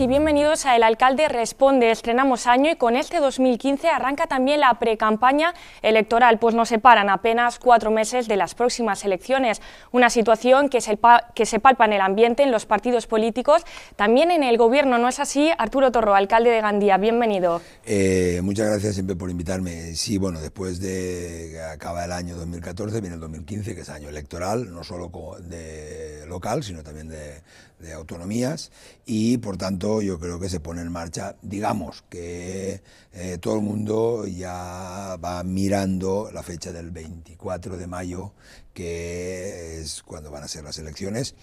y bienvenidos a El Alcalde Responde. Estrenamos año y con este 2015 arranca también la precampaña electoral, pues nos separan apenas cuatro meses de las próximas elecciones. Una situación que se, que se palpa en el ambiente, en los partidos políticos, también en el gobierno. ¿No es así? Arturo Torro, alcalde de Gandía, bienvenido. Eh, muchas gracias siempre por invitarme. Sí, bueno, después de que acaba el año 2014, viene el 2015, que es año electoral, no solo de local, sino también de, de autonomías y por tanto yo creo que se pone en marcha. Digamos que eh, todo el mundo ya va mirando la fecha del 24 de mayo, que es cuando van a ser las elecciones,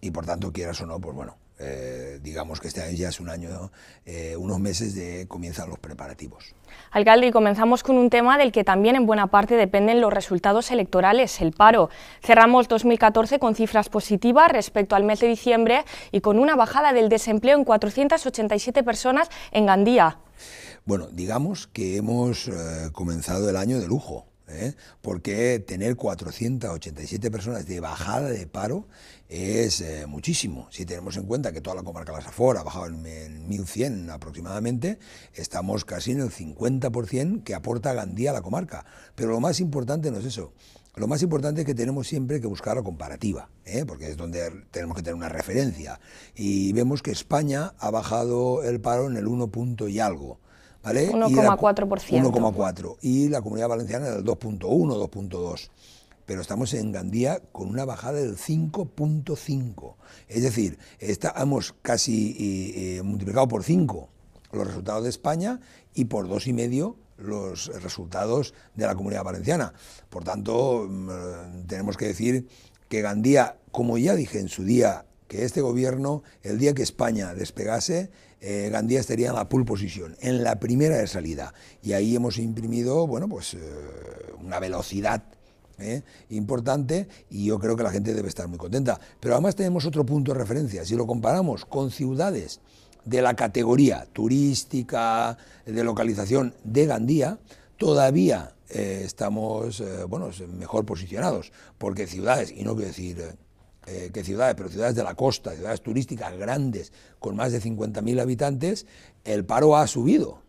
y por tanto, quieras o no, pues bueno, eh, digamos que este año ya es un año, eh, unos meses de comienzan los preparativos. Alcalde, y comenzamos con un tema del que también en buena parte dependen los resultados electorales, el paro. Cerramos 2014 con cifras positivas respecto al mes de diciembre y con una bajada del desempleo en 487 personas en Gandía. Bueno, digamos que hemos eh, comenzado el año de lujo ¿eh? porque tener 487 personas de bajada de paro es eh, muchísimo. Si tenemos en cuenta que toda la comarca de las ha bajado en, 1.100 aproximadamente, estamos casi en el 50% que aporta Gandía a la comarca. Pero lo más importante no es eso. Lo más importante es que tenemos siempre que buscar la comparativa, ¿eh? porque es donde tenemos que tener una referencia. Y vemos que España ha bajado el paro en el 1 punto y algo. 1,4%. 1,4%. Y la comunidad valenciana del 2,1, 2,2. Pero estamos en Gandía con una bajada del 5,5. Es decir, hemos casi eh, eh, multiplicado por 5 los resultados de España y por 2,5 los resultados de la comunidad valenciana. Por tanto, mm, tenemos que decir que Gandía, como ya dije en su día, que este gobierno, el día que España despegase, eh, Gandía estaría en la pool position, en la primera de salida. Y ahí hemos imprimido, bueno, pues eh, una velocidad eh, importante y yo creo que la gente debe estar muy contenta. Pero además tenemos otro punto de referencia. Si lo comparamos con ciudades de la categoría turística, de localización de Gandía, todavía estamos, bueno, mejor posicionados, porque ciudades, y no quiero decir eh, que ciudades, pero ciudades de la costa, ciudades turísticas grandes, con más de 50.000 habitantes, el paro ha subido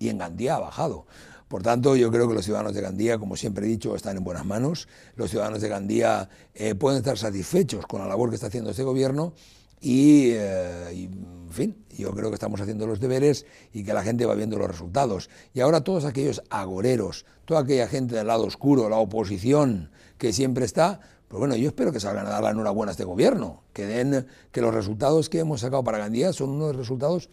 y en Gandía ha bajado. Por tanto, yo creo que los ciudadanos de Gandía, como siempre he dicho, están en buenas manos. Los ciudadanos de Gandía eh, pueden estar satisfechos con la labor que está haciendo este gobierno y, eh, y, en fin, yo creo que estamos haciendo los deberes y que la gente va viendo los resultados. Y ahora todos aquellos agoreros, toda aquella gente del lado oscuro, la oposición que siempre está, pero pues bueno, yo espero que salgan a dar la enhorabuena a este gobierno, que den que los resultados que hemos sacado para Gandía son unos resultados,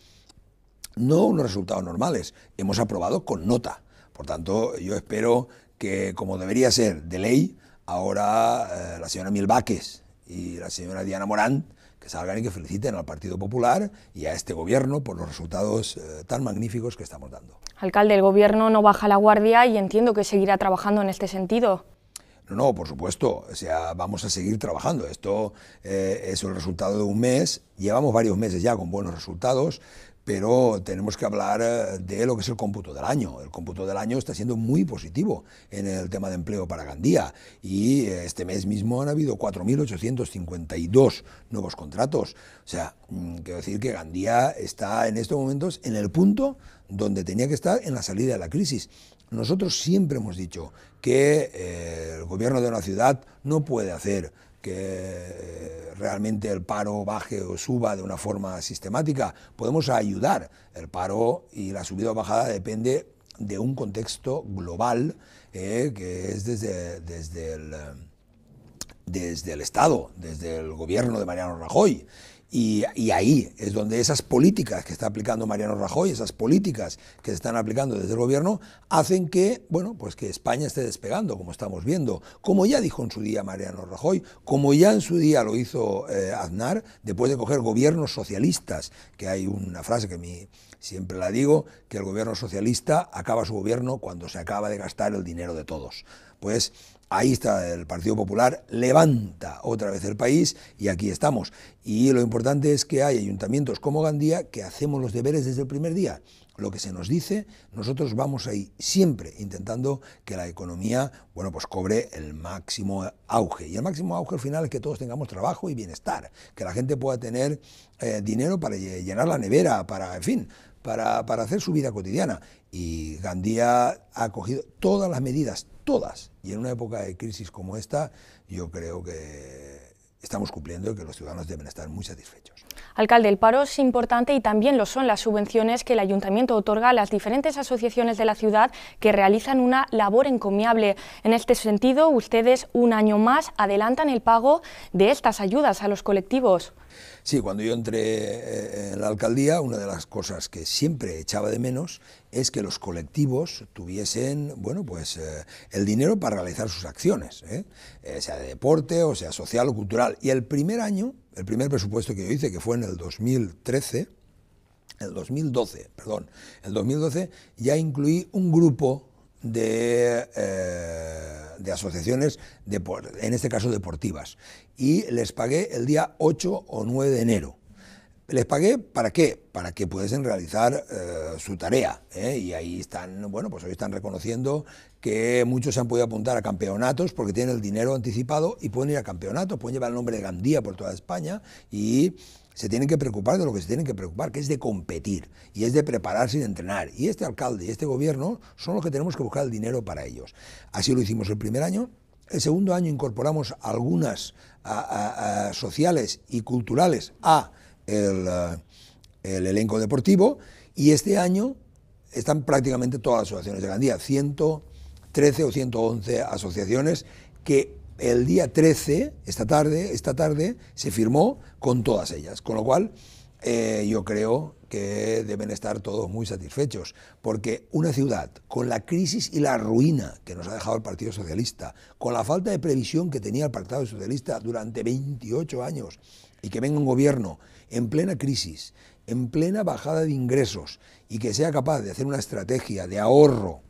no unos resultados normales, hemos aprobado con nota. Por tanto, yo espero que, como debería ser de ley, ahora eh, la señora Milváquez y la señora Diana Morán, que salgan y que feliciten al Partido Popular y a este gobierno por los resultados eh, tan magníficos que estamos dando. Alcalde, el gobierno no baja la guardia y entiendo que seguirá trabajando en este sentido. No, no, por supuesto. O sea, vamos a seguir trabajando. Esto eh, es el resultado de un mes. Llevamos varios meses ya con buenos resultados, pero tenemos que hablar eh, de lo que es el cómputo del año. El cómputo del año está siendo muy positivo en el tema de empleo para Gandía y eh, este mes mismo han habido 4.852 nuevos contratos. O sea, mm, quiero decir que Gandía está en estos momentos en el punto donde tenía que estar en la salida de la crisis. Nosotros siempre hemos dicho que eh, el gobierno de una ciudad no puede hacer que eh, realmente el paro baje o suba de una forma sistemática. Podemos ayudar. El paro y la subida o bajada depende de un contexto global eh, que es desde el Estado, desde el gobierno de Mariano Rajoy. Y, ahí es donde esas políticas que está aplicando Mariano Rajoy, esas políticas que se están aplicando desde el gobierno, hacen que, bueno, pues que España esté despegando, como estamos viendo, como ya dijo en su día Mariano Rajoy, como ya en su día lo hizo eh, Aznar, después de coger gobiernos socialistas, que hay una frase que siempre la digo, que el gobierno socialista acaba su gobierno cuando se acaba de gastar el dinero de todos. Pues ahí está el Partido Popular, levanta otra vez el país y aquí estamos. Y lo importante es que hay ayuntamientos como Gandía que hacemos los deberes desde el primer día. Lo que se nos dice, nosotros vamos ahí siempre intentando que la economía, bueno, pues cobre el máximo auge. Y el máximo auge al final es que todos tengamos trabajo y bienestar, que la gente pueda tener eh, dinero para llenar la nevera, para, en fin, para, para hacer su vida cotidiana. Y Gandía ha cogido todas las medidas, todas. Y en una época de crisis como esta, yo creo que estamos cumpliendo y que los ciudadanos deben estar muy satisfechos. Alcalde, el paro es importante y también lo son las subvenciones que el ayuntamiento otorga a las diferentes asociaciones de la ciudad que realizan una labor encomiable. En este sentido, ustedes un año más adelantan el pago de estas ayudas a los colectivos. Sí, cuando yo entré eh, en la alcaldía, una de las cosas que siempre echaba de menos es que los colectivos tuviesen, bueno, pues eh, el dinero para realizar sus acciones, ¿eh? sea de deporte o sea social o cultural. Y el primer año, el primer presupuesto que yo hice, que fue en el 2013, el 2012, perdón, el 2012 ya incluí un grupo eh, de, asociaciones, en este caso deportivas, y les pagué el día 8 o 9 de enero. Les pagué para qué? Para que pudiesen realizar eh, su tarea. ¿eh? Y ahí están, bueno, pues hoy están reconociendo que muchos se han podido apuntar a campeonatos porque tienen el dinero anticipado y pueden ir a campeonatos, pueden llevar el nombre de Gandía por toda España y se tienen que preocupar de lo que se tienen que preocupar, que es de competir y es de prepararse y de entrenar. Y este alcalde y este gobierno son los que tenemos que buscar el dinero para ellos. Así lo hicimos el primer año. El segundo año incorporamos algunas sociales y culturales a eh, el, elenco deportivo y este año están prácticamente todas las asociaciones de Gandía, 113 o 111 asociaciones que el día 13, esta tarde, esta tarde, se firmó con todas ellas. Con lo cual, eh, yo creo que deben estar todos muy satisfechos, porque una ciudad con la crisis y la ruina que nos ha dejado el Partido Socialista, con la falta de previsión que tenía el Partido Socialista durante 28 años, y que venga un gobierno en plena crisis, en plena bajada de ingresos, y que sea capaz de hacer una estrategia de ahorro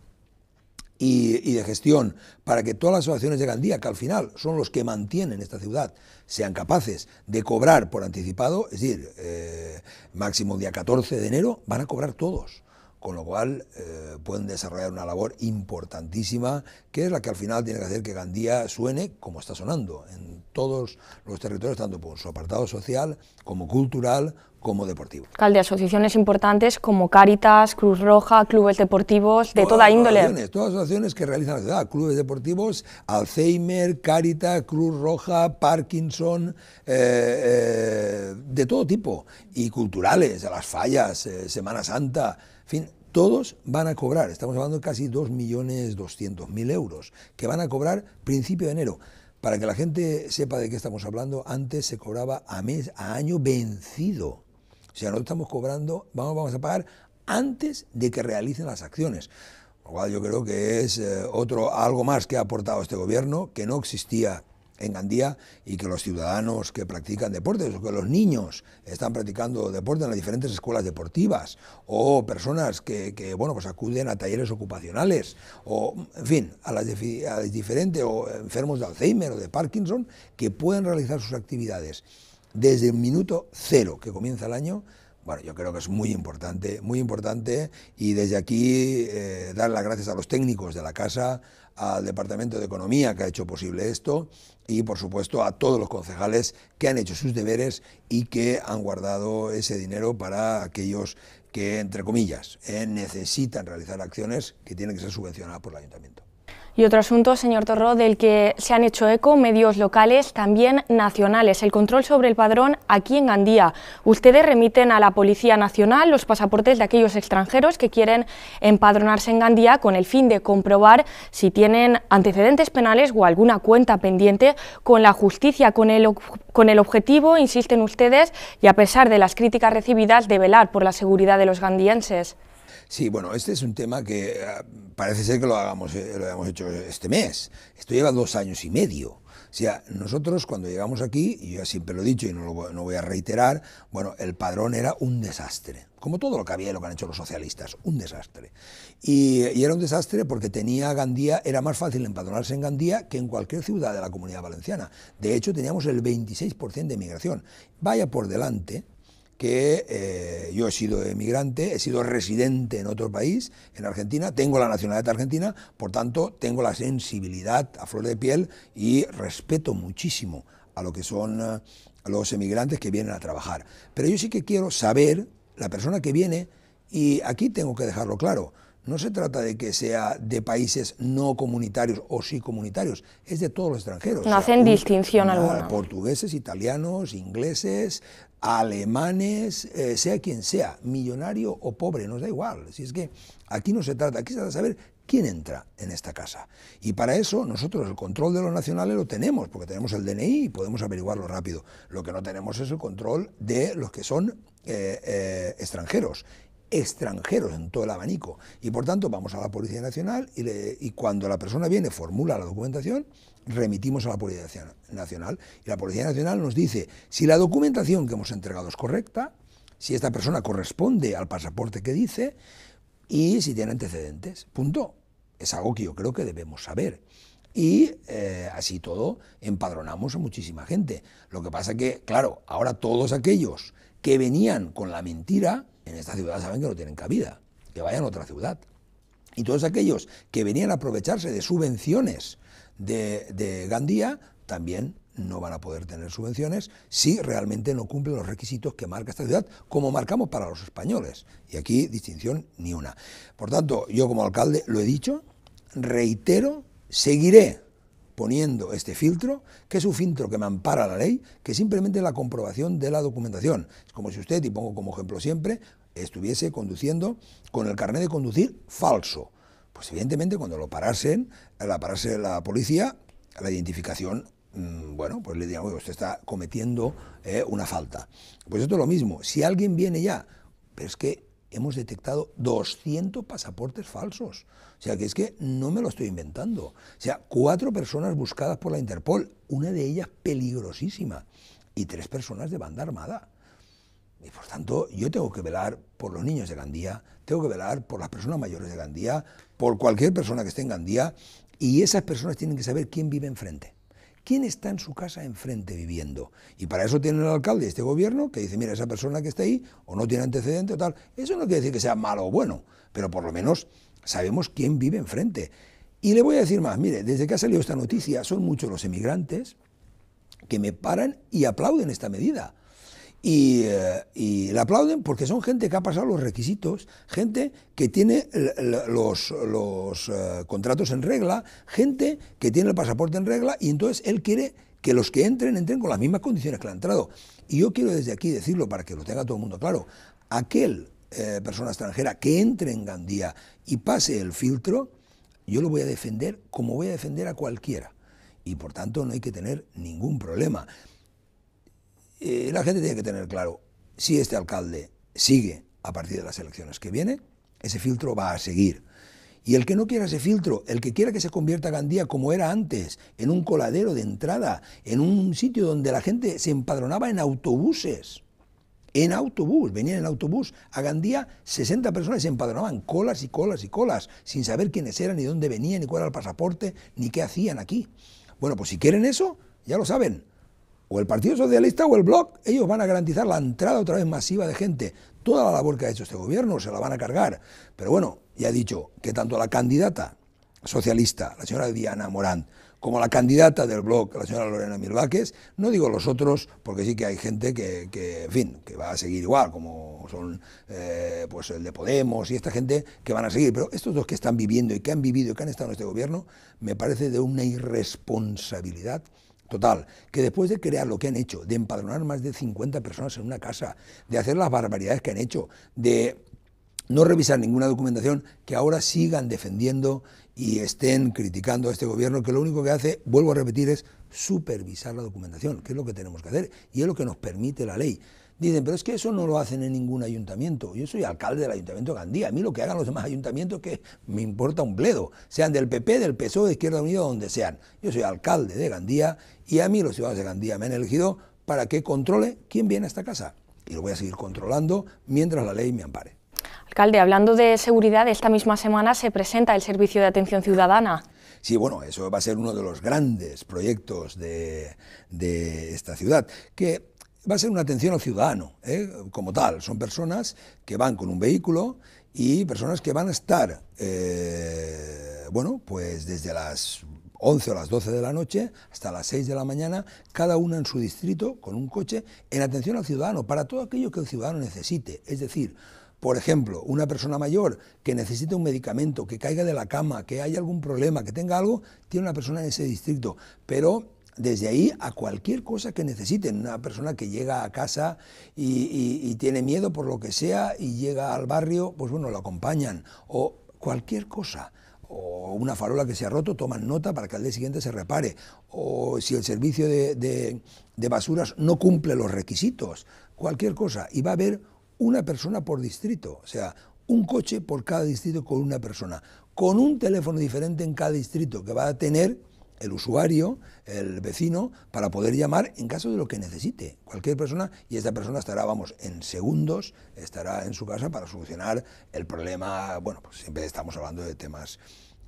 y, de gestión para que todas las asociaciones de día que al final son los que mantienen esta ciudad, sean capaces de cobrar por anticipado, es decir, eh, máximo día 14 de enero, van a cobrar todos con lo cual eh, pueden desarrollar una labor importantísima, que es la que al final tiene que hacer que Gandía suene como está sonando en todos los territorios, tanto por su apartado social como cultural como deportivo. Alcalde, asociaciones importantes como Cáritas, Cruz Roja, clubes deportivos de toda índole. Todas todas asociaciones que realizan la ciudad, clubes deportivos, Alzheimer, Cáritas, Cruz Roja, Parkinson, eh, eh, de todo tipo, y culturales, las fallas, Semana Santa fin, todos van a cobrar, estamos hablando de casi 2.200.000 euros, que van a cobrar principio de enero. Para que la gente sepa de qué estamos hablando, antes se cobraba a mes, a año vencido. O sea, no estamos cobrando, vamos, a pagar antes de que realicen las acciones. Lo cual yo creo que es eh, otro, algo más que ha aportado este gobierno, que no existía en Gandía y que los ciudadanos que practican deportes o que los niños están practicando deporte en las diferentes escuelas deportivas o personas que, bueno, pues acuden a talleres ocupacionales o, en fin, a las, diferentes o enfermos de Alzheimer o de Parkinson que pueden realizar sus actividades desde el minuto cero que comienza el año bueno, yo creo que es muy importante, muy importante, y desde aquí eh, dar las gracias a los técnicos de la casa, al Departamento de Economía que ha hecho posible esto, y, por supuesto, a todos los concejales que han hecho sus deberes y que han guardado ese dinero para aquellos que, entre comillas, eh, necesitan realizar acciones que tienen que ser subvencionadas por el ayuntamiento. Y otro asunto, señor Torró, del que se han hecho eco medios locales, también nacionales, el control sobre el padrón aquí en Gandía. Ustedes remiten a la Policía Nacional los pasaportes de aquellos extranjeros que quieren empadronarse en Gandía con el fin de comprobar si tienen antecedentes penales o alguna cuenta pendiente con la justicia, con el, objetivo, insisten ustedes, y a pesar de las críticas recibidas, de velar por la seguridad de los gandienses. Sí, bueno, este es un tema que ah, parece ser que lo, hagamos, eh, lo hemos hecho este mes. Esto lleva dos años y medio. O sea, nosotros cuando llegamos aquí, y yo siempre lo he dicho y no lo no voy a reiterar, bueno, el padrón era un desastre, como todo lo que había y lo que han hecho los socialistas, un desastre. Y, y, era un desastre porque tenía Gandía, era más fácil empadronarse en Gandía que en cualquier ciudad de la comunidad valenciana. De hecho, teníamos el 26% de inmigración. Vaya por delante que eh, yo he sido emigrante, he sido residente en otro país, en Argentina, tengo la nacionalidad argentina, por tanto tengo la sensibilidad a flor de piel y respeto muchísimo a lo que son eh, los emigrantes que vienen a trabajar. Pero yo sí que quiero saber la persona que viene y aquí tengo que dejarlo claro. No se trata de que sea de países no comunitarios o sí comunitarios, es de todos los extranjeros. No hacen distinción alguna. Portugueses, italianos, ingleses, alemanes, eh, sea quien sea, millonario o pobre, nos da igual. Si es que aquí no se trata, aquí se trata de saber quién entra en esta casa. Y para eso nosotros el control de los nacionales lo tenemos, porque tenemos el DNI y podemos averiguarlo rápido. Lo que no tenemos es el control de los que son eh, eh, extranjeros extranjeros en todo el abanico. Y por tanto vamos a la Policía Nacional y cuando la persona viene, formula la documentación, remitimos a la Policía Nacional y la Policía Nacional nos dice si la documentación que hemos entregado es correcta, si esta persona corresponde al pasaporte que dice y si tiene antecedentes. Punto. Es algo que yo creo que debemos saber. Y eh, así todo empadronamos a muchísima gente. Lo que pasa que, claro, ahora todos aquellos que venían con la mentira en esta ciudad saben que no tienen cabida, que vayan a otra ciudad. Y todos aquellos que venían a aprovecharse de subvenciones de, Gandía también no van a poder tener subvenciones si realmente no cumplen los requisitos que marca esta ciudad, como marcamos para los españoles. Y aquí distinción ni una. Por tanto, yo como alcalde lo he dicho, reitero, seguiré poniendo este filtro, que es un filtro que me ampara la ley, que simplemente es la comprobación de la documentación. Es como si usted, y pongo como ejemplo siempre, estuviese conduciendo con el carnet de conducir falso pues evidentemente cuando lo parasen, la parase la policía, la identificación mm, bueno, pues le digamos usted está cometiendo eh, una falta. Pues esto es lo mismo, si alguien viene ya, pero es que hemos detectado 200 pasaportes falsos, o sea, que es que no me lo estoy inventando, o sea, cuatro personas buscadas por la Interpol, una de ellas peligrosísima, y tres personas de banda armada. Y por tanto, yo tengo que velar por los niños de Gandía, tengo que velar por las personas mayores de Gandía, por cualquier persona que esté en Gandía, y esas personas tienen que saber quién vive enfrente. ¿Quién está en su casa enfrente viviendo? Y para eso tiene el alcalde este gobierno que dice, mira, esa persona que está ahí o no tiene antecedente o tal. Eso no quiere decir que sea malo o bueno, pero por lo menos sabemos quién vive enfrente. Y le voy a decir más, mire, desde que ha salido esta noticia son muchos los emigrantes que me paran y aplauden esta medida y, eh, le aplauden porque son gente que ha pasado los requisitos, gente que tiene los, eh, contratos en regla, gente que tiene el pasaporte en regla y entonces él quiere que los que entren entren con las mismas condiciones que han entrado. Y yo quiero desde aquí decirlo para que lo tenga todo el mundo claro, aquel eh, persona extranjera que entre en Gandía y pase el filtro, yo lo voy a defender como voy a defender a cualquiera. Y por tanto no hay que tener ningún problema. Eh, la gente tiene que tener claro, si este alcalde sigue a partir de las elecciones que viene ese filtro va a seguir. Y el que no quiera ese filtro, el que quiera que se convierta Gandía como era antes, en un coladero de entrada, en un sitio donde la gente se empadronaba en autobuses, en autobús, venían en autobús, a Gandía 60 personas se empadronaban colas y colas y colas, sin saber quiénes eran, ni dónde venían, ni cuál era el pasaporte, ni qué hacían aquí. Bueno, pues si quieren eso, ya lo saben, o el Partido Socialista o el Bloc, ellos van a garantizar la entrada otra vez masiva de gente. Toda la labor que ha hecho este gobierno se la van a cargar. Pero bueno, ya he dicho que tanto la candidata socialista, la señora Diana Morán, como la candidata del Bloc, la señora Lorena Mirváquez, no digo los otros, porque sí que hay gente que, fin, que va a seguir igual, como son eh, pues el de Podemos y esta gente que van a seguir, pero estos dos que están viviendo y que han vivido y que han estado en este gobierno, me parece de una irresponsabilidad Total, que después de crear lo que han hecho, de empadronar más de 50 personas en una casa, de hacer las barbaridades que han hecho, de no revisar ninguna documentación, que ahora sigan defendiendo y estén criticando a este gobierno, que lo único que hace, vuelvo a repetir, es supervisar la documentación, que es lo que tenemos que hacer y es lo que nos permite la ley. Dicen, pero es que eso no lo hacen en ningún ayuntamiento. Yo soy alcalde del ayuntamiento de Gandía. A mí lo que hagan los demás ayuntamientos que me importa un bledo. Sean del PP, del PSOE, de Izquierda Unida, donde sean. Yo soy alcalde de Gandía y a mí los ciudadanos de Gandía me han elegido para que controle quién viene a esta casa. Y lo voy a seguir controlando mientras la ley me ampare. Alcalde, hablando de seguridad, esta misma semana se presenta el Servicio de Atención Ciudadana. Sí, bueno, eso va a ser uno de los grandes proyectos de, de esta ciudad, que va a ser una atención al ciudadano, ¿eh? como tal. Son personas que van con un vehículo y personas que van a estar, eh, bueno, pues desde las 11 o las 12 de la noche hasta las 6 de la mañana, cada una en su distrito con un coche, en atención al ciudadano, para todo aquello que el ciudadano necesite. Es decir, por ejemplo, una persona mayor que necesite un medicamento, que caiga de la cama, que haya algún problema, que tenga algo, tiene una persona en ese distrito. Pero desde ahí a cualquier cosa que necesiten. Una persona que llega a casa y, tiene miedo por lo que sea y llega al barrio, pues bueno, lo acompañan. O cualquier cosa o una farola que se ha roto, toman nota para que al día siguiente se repare. O si el servicio de, de, basuras no cumple los requisitos, cualquier cosa. Y va a haber una persona por distrito, o sea, un coche por cada distrito con una persona, con un teléfono diferente en cada distrito que va a tener el usuario, el vecino, para poder llamar en caso de lo que necesite cualquier persona y esta persona estará, vamos, en segundos, estará en su casa para solucionar el problema. Bueno, pues siempre estamos hablando de temas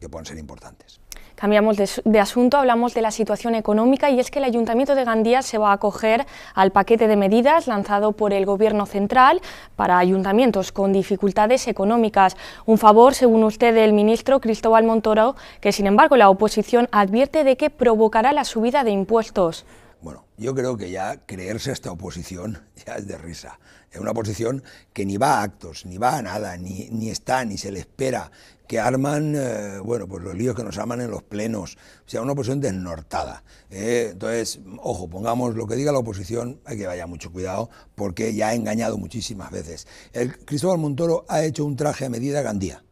que puedan ser importantes. Cambiamos de, asunto, hablamos de la situación económica y es que el Ayuntamiento de Gandía se va a acoger al paquete de medidas lanzado por el Gobierno Central para ayuntamientos con dificultades económicas. Un favor, según usted, del ministro Cristóbal Montoro, que sin embargo la oposición advierte de que provocará la subida de impuestos. Bueno, yo creo que ya creerse esta oposición ya es de risa. Es una oposición que ni va a actos, ni va a nada, ni, está, ni se le espera, que arman, eh, bueno, pues los líos que nos arman en los plenos, o sea, una oposición desnortada. ¿eh? Entonces, ojo, pongamos lo que diga la oposición, hay que vaya mucho cuidado, porque ya ha engañado muchísimas veces. El Cristóbal Montoro ha hecho un traje a medida Gandía,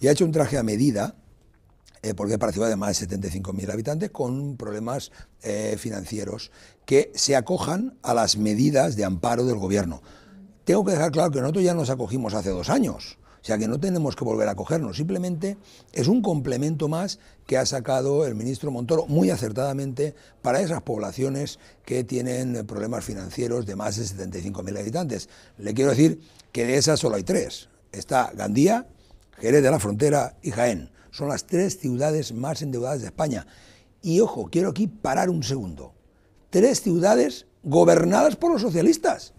y ha hecho un traje a medida eh, porque es para ciudad de más de 75.000 habitantes con problemas financieros que se acojan a las medidas de amparo del gobierno. Tengo que dejar claro que nosotros ya nos acogimos hace dos años, o sea que no tenemos que volver a acogernos, simplemente es un complemento más que ha sacado el ministro Montoro muy acertadamente para esas poblaciones que tienen problemas financieros de más de 75.000 habitantes. Le quiero decir que de esas solo hay tres. Está Gandía, Jerez de la Frontera y Jaén. Son las tres ciudades más endeudadas de España. Y ojo, quiero aquí parar un segundo tres ciudades gobernadas por los socialistas.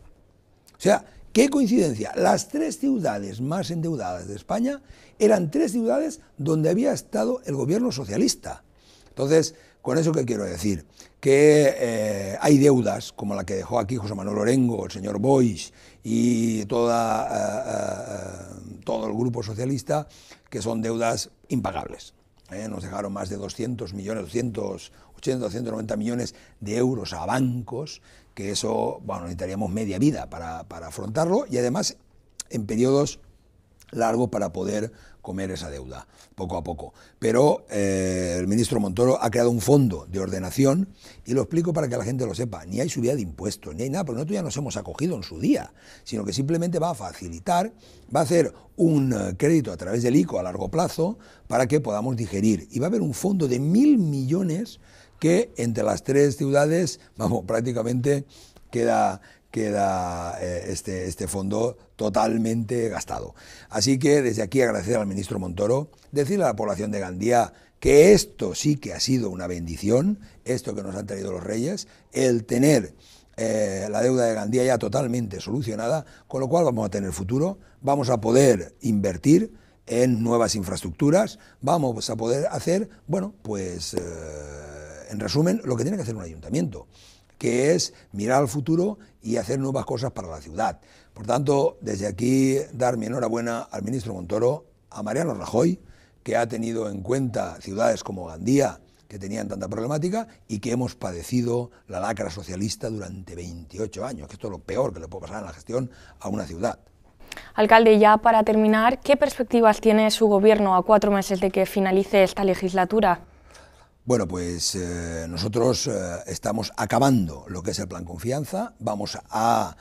O sea, qué coincidencia, las tres ciudades más endeudadas de España eran tres ciudades donde había estado el gobierno socialista. Entonces, con eso que quiero decir, que eh, hay deudas como la que dejó aquí José Manuel Orengo, el señor Boix y toda, eh, eh, todo el grupo socialista, que son deudas impagables. Nos dejaron más de 200 millones, 200 80 190 millones de euros a bancos, que eso, bueno, necesitaríamos media vida para, afrontarlo y además en periodos largos para poder comer esa deuda, poco a poco. Pero eh, el ministro Montoro ha creado un fondo de ordenación y lo explico para que la gente lo sepa. Ni hay subida de impuestos, ni hay nada, porque nosotros ya nos hemos acogido en su día, sino que simplemente va a facilitar, va a hacer un eh, crédito a través del ICO a largo plazo para que podamos digerir. Y va a haber un fondo de mil millones que entre las tres ciudades, vamos, prácticamente queda, queda eh, este, este fondo totalmente gastado. Así que desde aquí agradecer al ministro Montoro, decirle a la población de Gandía que esto sí que ha sido una bendición, esto que nos han traído los reyes, el tener eh, la deuda de Gandía ya totalmente solucionada, con lo cual vamos a tener futuro, vamos a poder invertir en nuevas infraestructuras, vamos a poder hacer, bueno, pues... Eh, en resumen, lo que tiene que hacer un ayuntamiento, que es mirar al futuro y hacer nuevas cosas para la ciudad. Por tanto, desde aquí dar mi enhorabuena al ministro Montoro, a Mariano Rajoy, que ha tenido en cuenta ciudades como Gandía, que tenían tanta problemática y que hemos padecido la lacra socialista durante 28 años, que esto es lo peor que le puede pasar en la gestión a una ciudad. Alcalde, ya para terminar, ¿qué perspectivas tiene su gobierno a cuatro meses de que finalice esta legislatura? Bueno, pues eh, nosotros eh, estamos acabando lo que es el plan confianza, vamos a,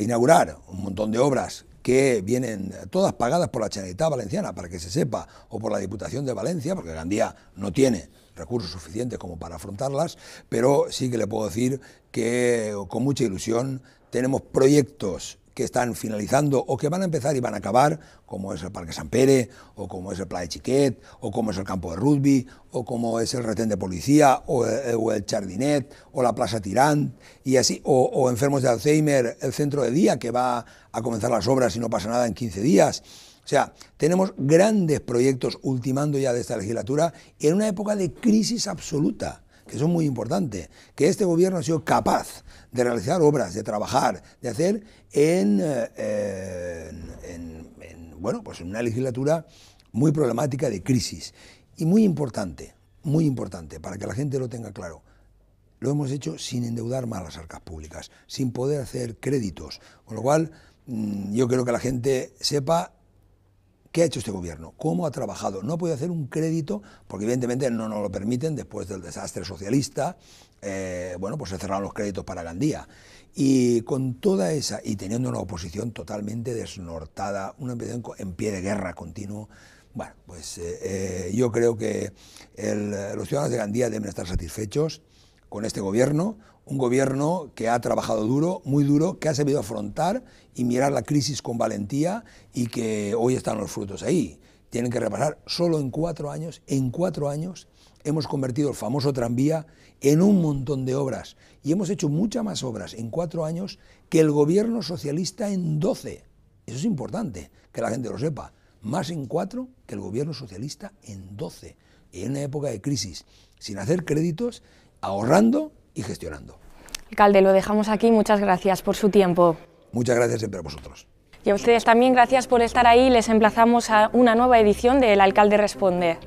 inaugurar un montón de obras que vienen todas pagadas por la Generalitat Valenciana, para que se sepa, o por la Diputación de Valencia, porque Gandía no tiene recursos suficientes como para afrontarlas, pero sí que le puedo decir que con mucha ilusión tenemos proyectos que están finalizando o que van a empezar y van a acabar, como es el Parque San Pere, o como es el Pla de Chiquet, o como es el campo de rugby, o como es el retén de policía, o, eh, el Chardinet, o la Plaza Tirant, y así, o, enfermos de Alzheimer, el centro de día, que va a comenzar las obras y no pasa nada en 15 días. O sea, tenemos grandes proyectos ultimando ya de esta legislatura en una época de crisis absoluta que son muy importantes, que este gobierno ha sido capaz de realizar obras, de trabajar, de hacer eh, en, bueno, pues en una legislatura muy problemática de crisis. Y muy importante, muy importante, para que la gente lo tenga claro, lo hemos hecho sin endeudar más las arcas públicas, sin poder hacer créditos. Con lo cual, mm, yo quiero que la gente sepa ¿Qué ha hecho este gobierno? ¿Cómo ha trabajado? No puede hacer un crédito, porque evidentemente no nos lo permiten después del desastre socialista. Eh, bueno, pues se cerraron los créditos para Gandía. Y con toda esa, y teniendo una oposición totalmente desnortada, una oposición en pie de guerra continuo, bueno, pues eh, eh, yo creo que los ciudadanos de Gandía deben estar satisfechos con este gobierno un gobierno que ha trabajado duro, muy duro, que ha sabido afrontar y mirar la crisis con valentía y que hoy están los frutos ahí. Tienen que repasar, solo en cuatro años, en cuatro años hemos convertido el famoso tranvía en un montón de obras y hemos hecho muchas más obras en cuatro años que el gobierno socialista en doce. Eso es importante, que la gente lo sepa. Más en cuatro que el gobierno socialista en doce. En una época de crisis, sin hacer créditos, ahorrando y gestionando. Alcalde, lo dejamos aquí. Muchas gracias por su tiempo. Muchas gracias siempre a vosotros. Y a ustedes también gracias por estar ahí. Les emplazamos a una nueva edición de El Alcalde Responde.